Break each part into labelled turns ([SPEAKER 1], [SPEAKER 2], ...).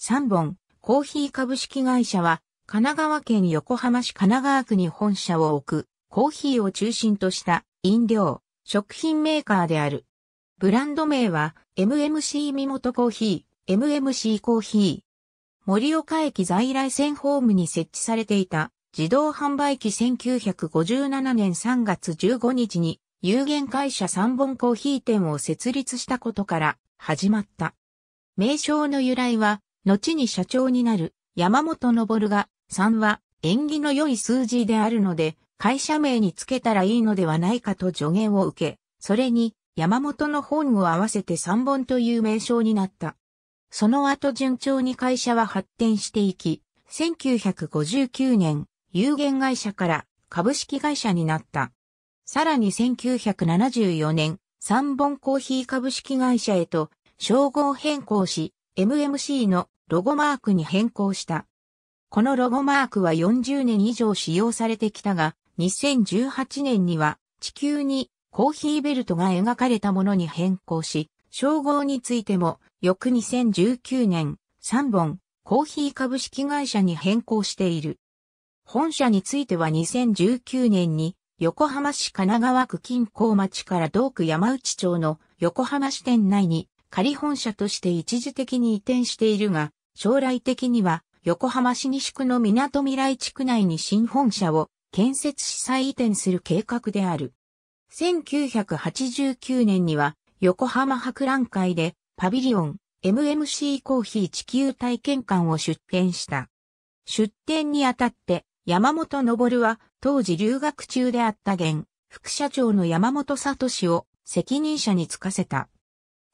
[SPEAKER 1] 3本、コーヒー株式会社は、神奈川県横浜市神奈川区に本社を置く、コーヒーを中心とした飲料、食品メーカーである。ブランド名は、MMC 身元コーヒー、MMC コーヒー。森岡駅在来線ホームに設置されていた自動販売機1957年3月15日に有限会社3本コーヒー店を設立したことから始まった。名称の由来は後に社長になる山本昇が3は縁起の良い数字であるので会社名につけたらいいのではないかと助言を受け、それに山本の本を合わせて3本という名称になった。その後順調に会社は発展していき、1959年、有限会社から株式会社になった。さらに1974年、三本コーヒー株式会社へと称号変更し、MMC のロゴマークに変更した。このロゴマークは40年以上使用されてきたが、2018年には地球にコーヒーベルトが描かれたものに変更し、称号についても翌2019年3本コーヒー株式会社に変更している。本社については2019年に横浜市神奈川区近郊町から同区山内町の横浜支店内に仮本社として一時的に移転しているが、将来的には横浜市西区の港未来地区内に新本社を建設し再移転する計画である。1989年には横浜博覧会でパビリオン MMC コーヒー地球体験館を出展した。出展にあたって山本昇は当時留学中であった現副社長の山本聡を責任者に就かせた。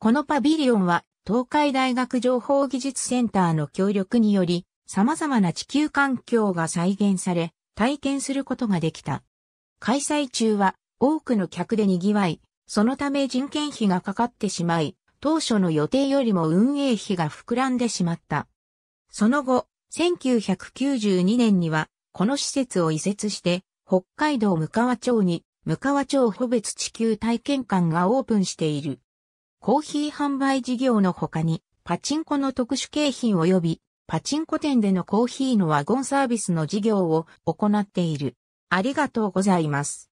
[SPEAKER 1] このパビリオンは東海大学情報技術センターの協力により様々な地球環境が再現され体験することができた。開催中は多くの客で賑わい、そのため人件費がかかってしまい、当初の予定よりも運営費が膨らんでしまった。その後、1992年にはこの施設を移設して北海道向川町に向川町保別地球体験館がオープンしている。コーヒー販売事業の他に、パチンコの特殊景品及び、パチンコ店でのコーヒーのワゴンサービスの事業を行っている。ありがとうございます。